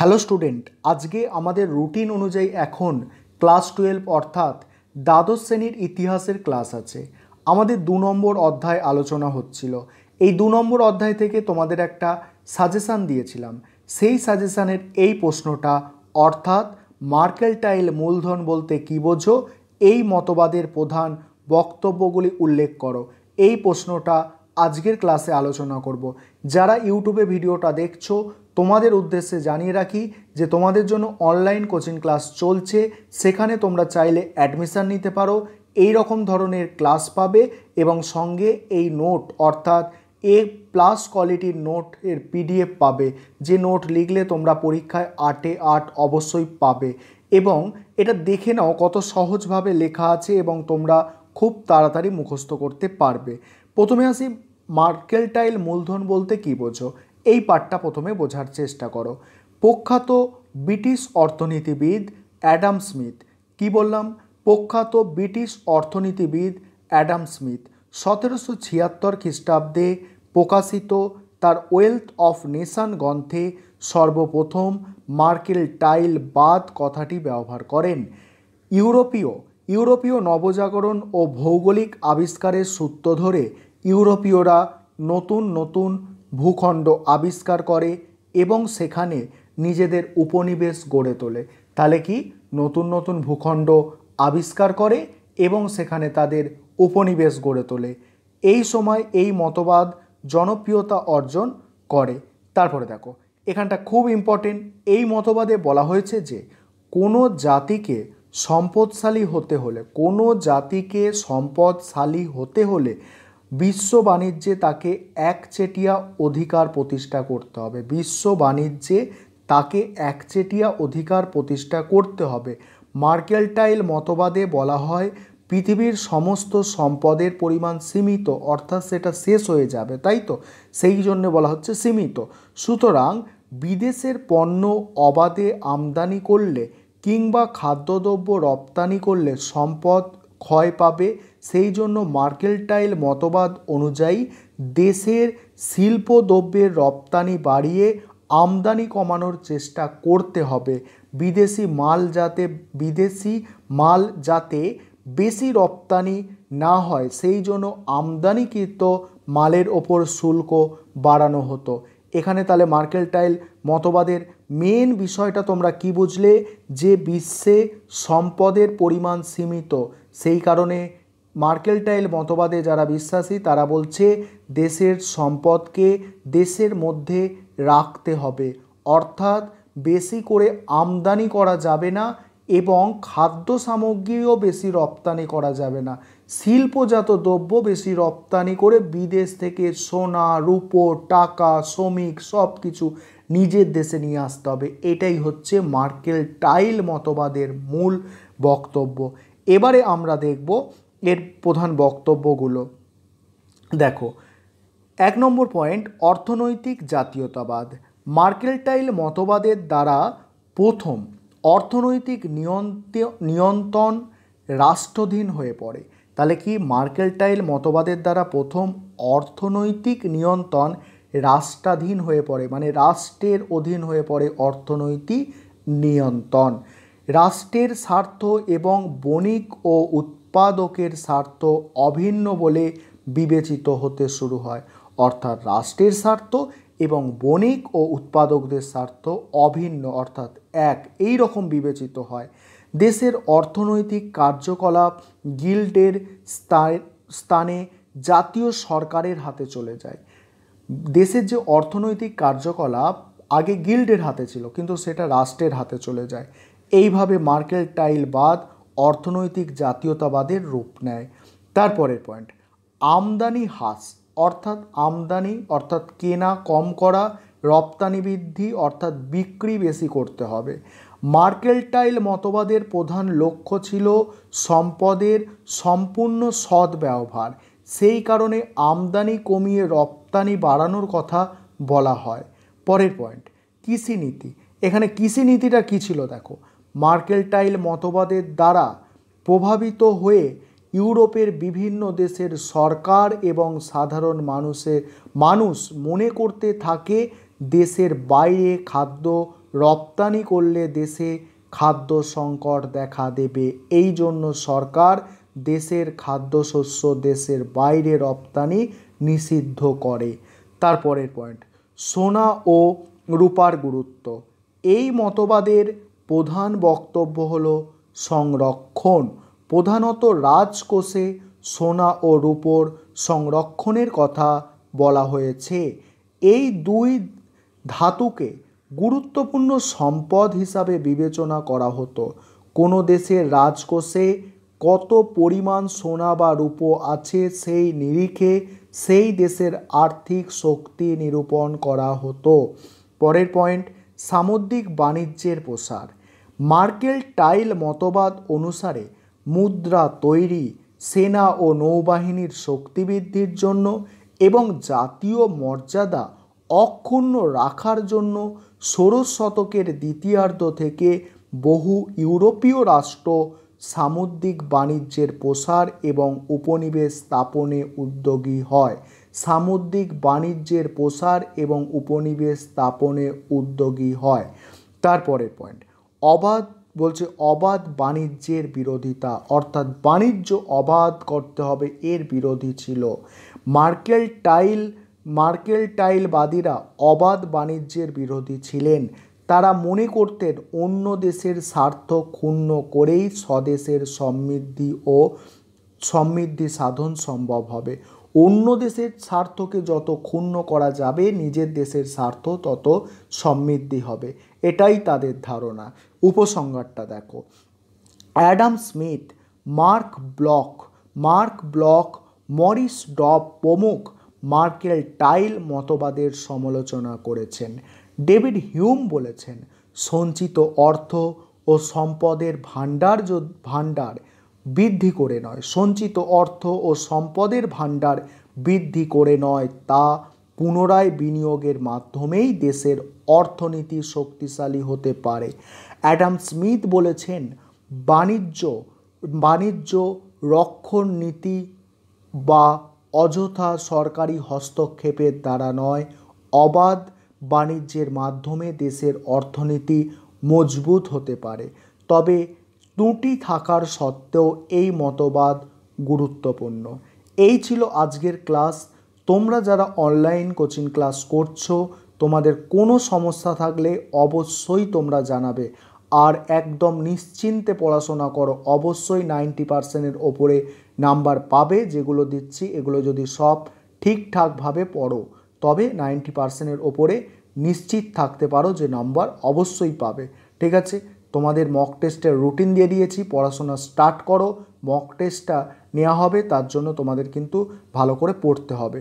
hello student আজকে আমাদের routine অনুযায়ী এখন ক্লাস টুয়েলভ অর্থাৎ দ্বাদশ শ্রেণীর ইতিহাসের ক্লাস আছে আমাদের দু নম্বর অধ্যায় আলোচনা হচ্ছিল এই দু নম্বর অধ্যায় থেকে তোমাদের একটা সাজেশান দিয়েছিলাম সেই সাজেশানের এই প্রশ্নটা অর্থাৎ মার্কেল টাইল মূলধন বলতে কী বোঝো এই মতবাদের প্রধান বক্তব্যগুলি উল্লেখ করো এই প্রশ্নটা আজকের ক্লাসে আলোচনা করব যারা ইউটিউবে ভিডিওটা দেখছো তোমাদের উদ্দেশ্যে জানিয়ে রাখি যে তোমাদের জন্য অনলাইন কোচিং ক্লাস চলছে সেখানে তোমরা চাইলে অ্যাডমিশান নিতে পারো এই রকম ধরনের ক্লাস পাবে এবং সঙ্গে এই নোট অর্থাৎ এ প্লাস কোয়ালিটির নোট এর পিডিএফ পাবে যে নোট লিখলে তোমরা পরীক্ষায় আটে আট অবশ্যই পাবে এবং এটা দেখে নাও কত সহজভাবে লেখা আছে এবং তোমরা খুব তাড়াতাড়ি মুখস্থ করতে পারবে প্রথমে আসি মার্কেল টাইল মূলধন বলতে কী বোঝো এই পাঠটা প্রথমে বোঝার চেষ্টা করো প্রখ্যাত ব্রিটিশ অর্থনীতিবিদ অ্যাডাম স্মিথ কি বললাম প্রখ্যাত ব্রিটিশ অর্থনীতিবিদ অ্যাডাম স্মিথ সতেরোশো ছিয়াত্তর খ্রিস্টাব্দে প্রকাশিত তার ওয়েলথ অফ নেশান গ্রন্থে সর্বপ্রথম মার্কেল টাইল বাদ কথাটি ব্যবহার করেন ইউরোপীয় ইউরোপীয় নবজাগরণ ও ভৌগোলিক আবিষ্কারের সূত্র ধরে ইউরোপীয়রা নতুন নতুন ভূখণ্ড আবিষ্কার করে এবং সেখানে নিজেদের উপনিবেশ গড়ে তোলে তাহলে কি নতুন নতুন ভূখণ্ড আবিষ্কার করে এবং সেখানে তাদের উপনিবেশ গড়ে তোলে এই সময় এই মতবাদ জনপ্রিয়তা অর্জন করে তারপরে দেখো এখানটা খুব ইম্পর্টেন্ট এই মতবাদে বলা হয়েছে যে কোনো জাতিকে সম্পদশালী হতে হলে কোনো জাতিকে সম্পদশালী হতে হলে বিশ্ব বাণিজ্যে তাকে একচেটিয়া অধিকার প্রতিষ্ঠা করতে হবে বিশ্ব বাণিজ্যে তাকে একচেটিয়া অধিকার প্রতিষ্ঠা করতে হবে মার্কেলটাইল মতবাদে বলা হয় পৃথিবীর সমস্ত সম্পদের পরিমাণ সীমিত অর্থাৎ সেটা শেষ হয়ে যাবে তাই তো সেই জন্য বলা হচ্ছে সীমিত সুতরাং বিদেশের পণ্য অবাধে আমদানি করলে কিংবা খাদ্যদ্রব্য রপ্তানি করলে সম্পদ ক্ষয় পাবে সেই জন্য মার্কেলটাইল মতবাদ অনুযায়ী দেশের শিল্পদ্রব্যের রপ্তানি বাড়িয়ে আমদানি কমানোর চেষ্টা করতে হবে বিদেশি মাল যাতে বিদেশি মাল যাতে বেশি রপ্তানি না হয় সেই জন্য আমদানিকৃত মালের ওপর শুল্ক বাড়ানো হতো এখানে তাহলে মার্কেলটাইল মতবাদের মেন বিষয়টা তোমরা কি বুঝলে যে বিশ্বে সম্পদের পরিমাণ সীমিত সেই কারণে মার্কেলটাইল মতবাদে যারা বিশ্বাসী তারা বলছে দেশের সম্পদকে দেশের মধ্যে রাখতে হবে অর্থাৎ বেশি করে আমদানি করা যাবে না এবং খাদ্য সামগ্রীও বেশি রপ্তানি করা যাবে না শিল্পজাত দ্রব্য বেশি রপ্তানি করে বিদেশ থেকে সোনা রূপো টাকা শ্রমিক সব কিছু নিজের দেশে নিয়ে আসতে হবে এটাই হচ্ছে মার্কেল টাইল মতবাদের মূল বক্তব্য এবারে আমরা দেখব এর প্রধান বক্তব্যগুলো দেখো এক নম্বর পয়েন্ট অর্থনৈতিক জাতীয়তাবাদ মার্কেল টাইল মতবাদের দ্বারা প্রথম অর্থনৈতিক নিয়ন্ত্রণ রাষ্ট্রধীন হয়ে পড়ে তাহলে কি মার্কেল টাইল মতবাদের দ্বারা প্রথম অর্থনৈতিক নিয়ন্ত্রণ রাষ্ট্রাধীন হয়ে পড়ে মানে রাষ্ট্রের অধীন হয়ে পড়ে অর্থনৈতিক নিয়ন্ত্রণ রাষ্ট্রের স্বার্থ এবং বণিক ও উৎপাদকের স্বার্থ অভিন্ন বলে বিবেচিত হতে শুরু হয় অর্থাৎ রাষ্ট্রের স্বার্থ এবং বণিক ও উৎপাদকদের স্বার্থ অভিন্ন অর্থাৎ এক এই রকম বিবেচিত হয় দেশের অর্থনৈতিক কার্যকলাপ গিল্ডের স্থানে জাতীয় সরকারের হাতে চলে যায় দেশের যে অর্থনৈতিক কার্যকলাপ আগে গিল্ডের হাতে ছিল কিন্তু সেটা রাষ্ট্রের হাতে চলে যায় এইভাবে মার্কেল টাইলবাদ অর্থনৈতিক জাতীয়তাবাদের রূপ নেয় তারপরের পয়েন্ট আমদানি হ্রাস অর্থাৎ আমদানি অর্থাৎ কেনা কম করা রপ্তানি বৃদ্ধি অর্থাৎ বিক্রি বেশি করতে হবে মার্কেল টাইল মতবাদের প্রধান লক্ষ্য ছিল সম্পদের সম্পূর্ণ সদ্ব্যবহার সেই কারণে আমদানি কমিয়ে রপ্তানি বাড়ানোর কথা বলা হয় পরের পয়েন্ট কৃষি নীতি এখানে কৃষি নীতিটা কী ছিল দেখো মার্কেলটাইল মতবাদের দ্বারা প্রভাবিত হয়ে ইউরোপের বিভিন্ন দেশের সরকার এবং সাধারণ মানুষের মানুষ মনে করতে থাকে দেশের বাইরে খাদ্য রপ্তানি করলে দেশে খাদ্য সংকট দেখা দেবে এই জন্য সরকার দেশের খাদ্যশস্য দেশের বাইরে রপ্তানি নিষিদ্ধ করে তারপরের পয়েন্ট সোনা ও রূপার গুরুত্ব এই মতবাদের প্রধান বক্তব্য হল সংরক্ষণ প্রধানত রাজকোষে সোনা ও রূপোর সংরক্ষণের কথা বলা হয়েছে এই দুই ধাতুকে গুরুত্বপূর্ণ সম্পদ হিসাবে বিবেচনা করা হতো কোনো দেশের রাজকোষে কত পরিমাণ সোনা বা রূপো আছে সেই নিরিখে সেই দেশের আর্থিক শক্তি নিরূপণ করা হতো পরের পয়েন্ট সামুদ্রিক বাণিজ্যের প্রসার মার্কেল টাইল মতবাদ অনুসারে মুদ্রা তৈরি সেনা ও নৌবাহিনীর শক্তি বৃদ্ধির জন্য এবং জাতীয় মর্যাদা অক্ষুণ্ণ রাখার জন্য ষোড়শ শতকের দ্বিতীয়ার্ধ থেকে বহু ইউরোপীয় রাষ্ট্র সামুদ্রিক বাণিজ্যের প্রসার এবং উপনিবেশ স্থাপনে উদ্যোগী হয় সামুদ্রিক বাণিজ্যের প্রসার এবং উপনিবেশ স্থাপনে উদ্যোগী হয় তারপরের পয়েন্ট অবাধ বলছে অবাধ বাণিজ্যের বিরোধিতা অর্থাৎ বাণিজ্য অবাধ করতে হবে এর বিরোধী ছিল মার্কেল টাইল মার্কেল টাইলবাদীরা অবাধ বাণিজ্যের বিরোধী ছিলেন তারা মনে করতেন অন্য দেশের স্বার্থ ক্ষুণ্ণ করেই স্বদেশের সমৃদ্ধি ও সমৃদ্ধি সাধন সম্ভব হবে অন্য দেশের স্বার্থকে যত ক্ষুণ্ণ করা যাবে নিজের দেশের স্বার্থ তত সমৃদ্ধি হবে এটাই তাদের ধারণা উপসংহারটা দেখো Adam Smith Marc Bloch Marc Bloch Maurice Dobb প্রমুখ মার্কেল টাইল মতবাদের সমালোচনা করেছেন ডেভিড হিউম বলেছেন সঞ্চিত অর্থ ও সম্পদের ভাণ্ডার ভাণ্ডার বৃদ্ধি করে নয় সঞ্চিত অর্থ ও সম্পদের ভাণ্ডার বৃদ্ধি করে নয় তা পুনরায় বিনিয়োগের মাধ্যমেই দেশের অর্থনীতি শক্তিশালী হতে পারে অ্যাডাম স্মিথ বলেছেন বাণিজ্য বাণিজ্য রক্ষণ নীতি বা অযথা সরকারি হস্তক্ষেপের দ্বারা নয় অবাধ বাণিজ্যের মাধ্যমে দেশের অর্থনীতি মজবুত হতে পারে তবে ত্রুটি থাকার সত্ত্বেও এই মতবাদ গুরুত্বপূর্ণ এই ছিল আজকের ক্লাস তোমরা যারা অনলাইন কোচিং ক্লাস করছো তোমাদের কোনো সমস্যা থাকলে অবশ্যই তোমরা জানাবে আর একদম নিশ্চিন্তে পড়াশোনা করো অবশ্যই নাইনটি পার্সেন্টের ওপরে নাম্বার পাবে যেগুলো দিচ্ছি এগুলো যদি সব ঠিকঠাকভাবে পড়ো তবে নাইনটি পার্সেন্টের ওপরে নিশ্চিত থাকতে পারো যে নাম্বার অবশ্যই পাবে ঠিক আছে তোমাদের মক টেস্টের রুটিন দিয়ে দিয়েছি পড়াশোনা স্টার্ট করো মক টেস্টটা নেওয়া হবে তার জন্য তোমাদের কিন্তু ভালো করে পড়তে হবে